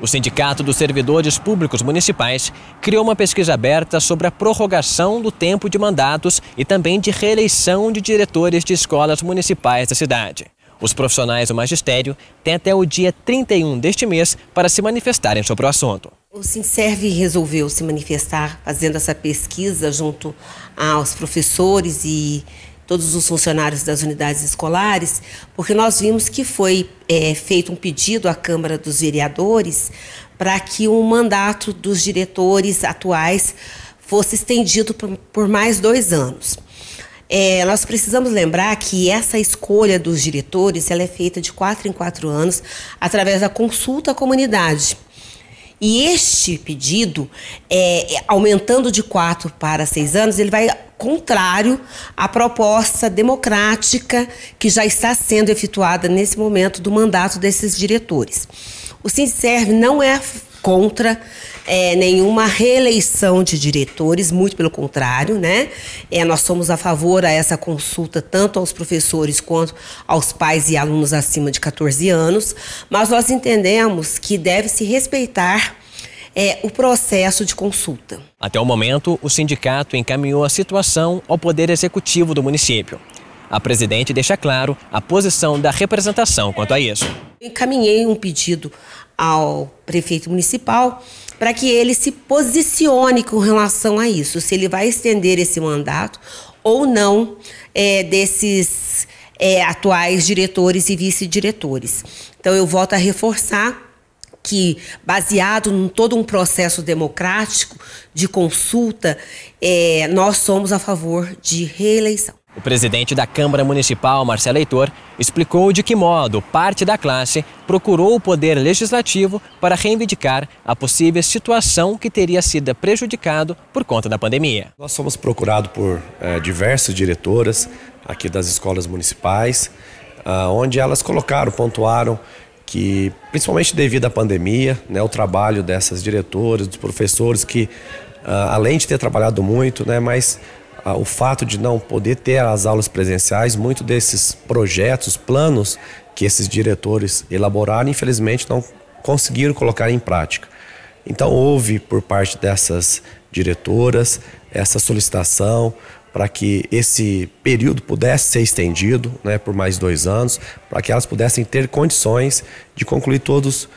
O Sindicato dos Servidores Públicos Municipais criou uma pesquisa aberta sobre a prorrogação do tempo de mandatos e também de reeleição de diretores de escolas municipais da cidade. Os profissionais do magistério têm até o dia 31 deste mês para se manifestarem sobre o assunto. O Sinserve resolveu se manifestar fazendo essa pesquisa junto aos professores e todos os funcionários das unidades escolares, porque nós vimos que foi é, feito um pedido à Câmara dos Vereadores para que o mandato dos diretores atuais fosse estendido por, por mais dois anos. É, nós precisamos lembrar que essa escolha dos diretores ela é feita de quatro em quatro anos através da consulta à comunidade. E este pedido, é, é, aumentando de quatro para seis anos, ele vai contrário à proposta democrática que já está sendo efetuada nesse momento do mandato desses diretores. O Sinserve não é contra é, nenhuma reeleição de diretores, muito pelo contrário, né? É, nós somos a favor a essa consulta tanto aos professores quanto aos pais e alunos acima de 14 anos, mas nós entendemos que deve se respeitar é, o processo de consulta. Até o momento, o sindicato encaminhou a situação ao Poder Executivo do município. A presidente deixa claro a posição da representação quanto a isso. Encaminhei um pedido ao prefeito municipal para que ele se posicione com relação a isso, se ele vai estender esse mandato ou não é, desses é, atuais diretores e vice-diretores. Então, eu volto a reforçar que, baseado em todo um processo democrático de consulta, é, nós somos a favor de reeleição. O presidente da Câmara Municipal, Marcelo Heitor, explicou de que modo parte da classe procurou o poder legislativo para reivindicar a possível situação que teria sido prejudicado por conta da pandemia. Nós fomos procurados por é, diversas diretoras aqui das escolas municipais, ah, onde elas colocaram, pontuaram que, principalmente devido à pandemia, né, o trabalho dessas diretoras, dos professores que, ah, além de ter trabalhado muito, né, mas o fato de não poder ter as aulas presenciais, muito desses projetos, planos que esses diretores elaboraram, infelizmente não conseguiram colocar em prática. Então houve por parte dessas diretoras essa solicitação para que esse período pudesse ser estendido né, por mais dois anos, para que elas pudessem ter condições de concluir todos uh,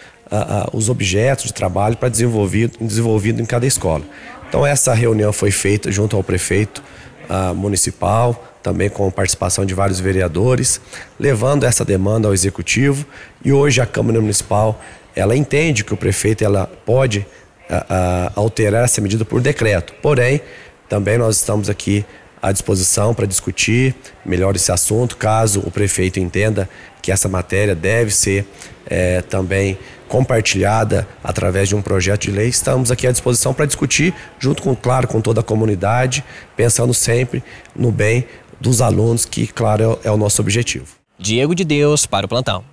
uh, os objetos de trabalho para desenvolvido, desenvolvido em cada escola. Então essa reunião foi feita junto ao prefeito uh, municipal, também com participação de vários vereadores, levando essa demanda ao executivo e hoje a Câmara Municipal ela entende que o prefeito ela pode uh, uh, alterar essa medida por decreto. Porém, também nós estamos aqui à disposição para discutir melhor esse assunto, caso o prefeito entenda que essa matéria deve ser é, também compartilhada através de um projeto de lei. Estamos aqui à disposição para discutir, junto com, claro, com toda a comunidade, pensando sempre no bem dos alunos, que, claro, é o é nosso objetivo. Diego de Deus para o plantão.